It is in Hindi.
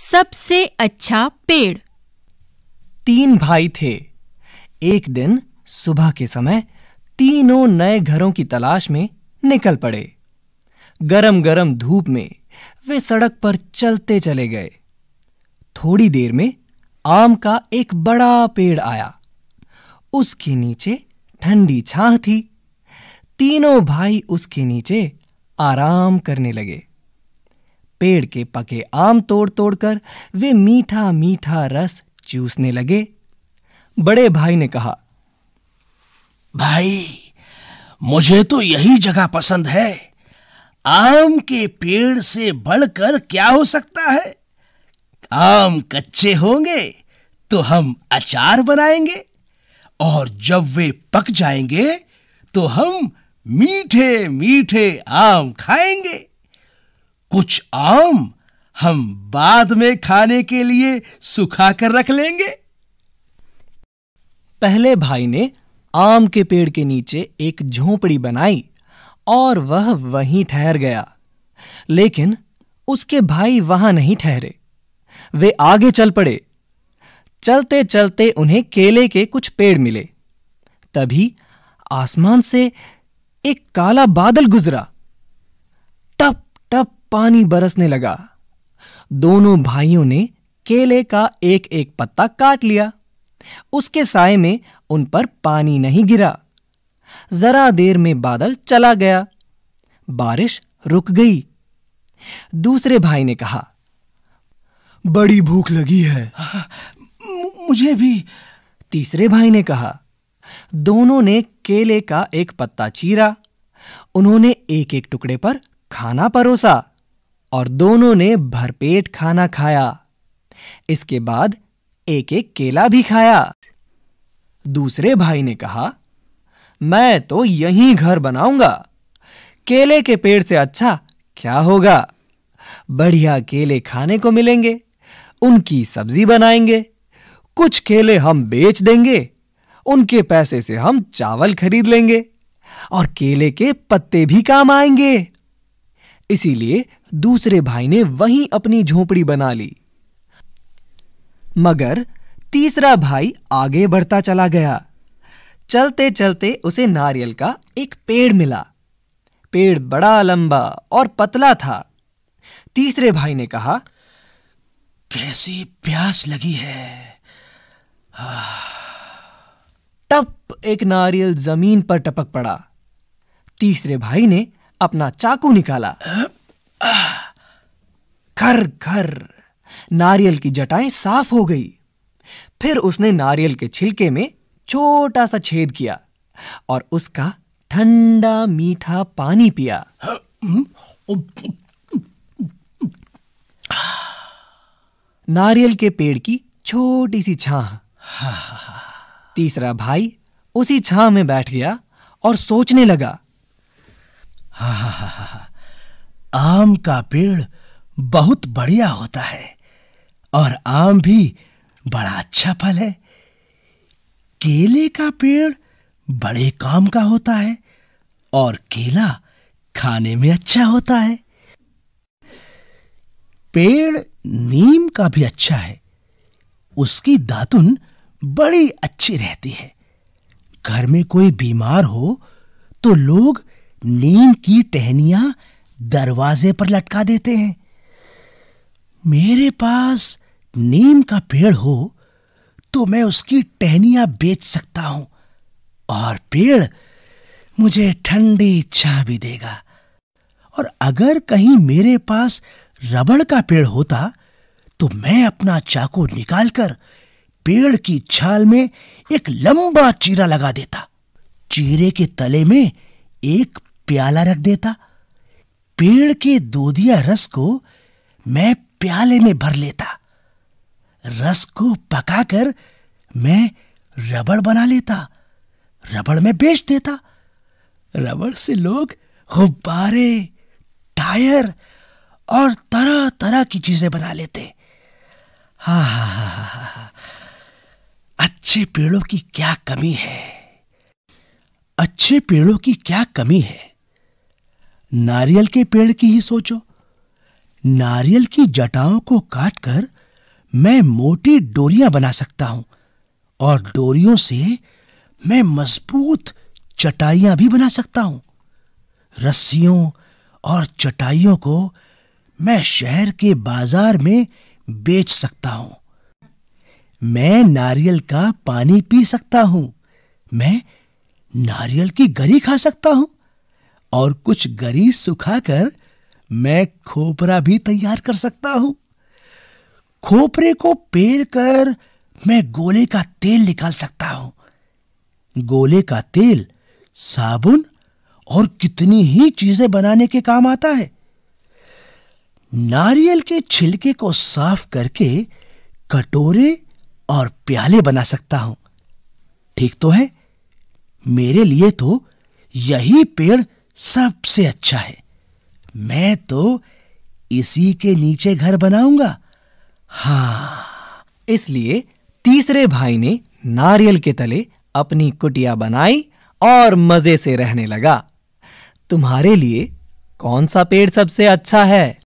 सबसे अच्छा पेड़ तीन भाई थे एक दिन सुबह के समय तीनों नए घरों की तलाश में निकल पड़े गरम गरम धूप में वे सड़क पर चलते चले गए थोड़ी देर में आम का एक बड़ा पेड़ आया उसके नीचे ठंडी छांह थी तीनों भाई उसके नीचे आराम करने लगे पेड़ के पके आम तोड़ तोड़कर वे मीठा मीठा रस चूसने लगे बड़े भाई ने कहा भाई मुझे तो यही जगह पसंद है आम के पेड़ से बढ़कर क्या हो सकता है आम कच्चे होंगे तो हम अचार बनाएंगे और जब वे पक जाएंगे तो हम मीठे मीठे आम खाएंगे कुछ आम हम बाद में खाने के लिए सुखा कर रख लेंगे पहले भाई ने आम के पेड़ के नीचे एक झोपड़ी बनाई और वह वहीं ठहर गया लेकिन उसके भाई वहां नहीं ठहरे वे आगे चल पड़े चलते चलते उन्हें केले के कुछ पेड़ मिले तभी आसमान से एक काला बादल गुजरा पानी बरसने लगा दोनों भाइयों ने केले का एक एक पत्ता काट लिया उसके साय में उन पर पानी नहीं गिरा जरा देर में बादल चला गया बारिश रुक गई दूसरे भाई ने कहा बड़ी भूख लगी है मुझे भी तीसरे भाई ने कहा दोनों ने केले का एक पत्ता चीरा उन्होंने एक एक टुकड़े पर खाना परोसा और दोनों ने भरपेट खाना खाया इसके बाद एक एक केला भी खाया दूसरे भाई ने कहा मैं तो यहीं घर बनाऊंगा केले के पेड़ से अच्छा क्या होगा बढ़िया केले खाने को मिलेंगे उनकी सब्जी बनाएंगे कुछ केले हम बेच देंगे उनके पैसे से हम चावल खरीद लेंगे और केले के पत्ते भी काम आएंगे इसीलिए दूसरे भाई ने वहीं अपनी झोपड़ी बना ली मगर तीसरा भाई आगे बढ़ता चला गया चलते चलते उसे नारियल का एक पेड़ मिला पेड़ बड़ा लंबा और पतला था तीसरे भाई ने कहा कैसी प्यास लगी है टप एक नारियल जमीन पर टपक पड़ा तीसरे भाई ने अपना चाकू निकाला खर खर नारियल की जटाएं साफ हो गई फिर उसने नारियल के छिलके में छोटा सा छेद किया और उसका ठंडा मीठा पानी पिया नारियल के पेड़ की छोटी सी छा तीसरा भाई उसी छा में बैठ गया और सोचने लगा हा हा आम का पेड़ बहुत बढ़िया होता है और आम भी बड़ा अच्छा फल है केले का पेड़ बड़े काम का होता है और केला खाने में अच्छा होता है पेड़ नीम का भी अच्छा है उसकी दातुन बड़ी अच्छी रहती है घर में कोई बीमार हो तो लोग नीम की टहनिया दरवाजे पर लटका देते हैं मेरे पास नीम का पेड़ हो तो मैं उसकी टहनिया बेच सकता हूं और पेड़ मुझे ठंडी छा भी देगा और अगर कहीं मेरे पास रबड़ का पेड़ होता तो मैं अपना चाकू निकालकर पेड़ की छाल में एक लंबा चीरा लगा देता चीरे के तले में एक प्याला रख देता पेड़ के दूधिया रस को मैं प्याले में भर लेता रस को पकाकर मैं रबड़ बना लेता रबड़ में बेच देता रबड़ से लोग गुब्बारे टायर और तरह तरह की चीजें बना लेते हा हा हा हा हा अच्छे पेड़ों की क्या कमी है अच्छे पेड़ों की क्या कमी है नारियल के पेड़ की ही सोचो नारियल की जटाओं को काटकर मैं मोटी डोरियां बना सकता हूं और डोरियों से मैं मजबूत चटाइयां भी बना सकता हूं रस्सियों और चटाइयों को मैं शहर के बाजार में बेच सकता हूं मैं नारियल का पानी पी सकता हूं मैं नारियल की गरी खा सकता हूं और कुछ गरी सुखाकर मैं खोपरा भी तैयार कर सकता हूं खोपरे को पेर कर मैं गोले का तेल निकाल सकता हूं गोले का तेल साबुन और कितनी ही चीजें बनाने के काम आता है नारियल के छिलके को साफ करके कटोरे और प्याले बना सकता हूं ठीक तो है मेरे लिए तो यही पेड़ सबसे अच्छा है मैं तो इसी के नीचे घर बनाऊंगा हाँ इसलिए तीसरे भाई ने नारियल के तले अपनी कुटिया बनाई और मजे से रहने लगा तुम्हारे लिए कौन सा पेड़ सबसे अच्छा है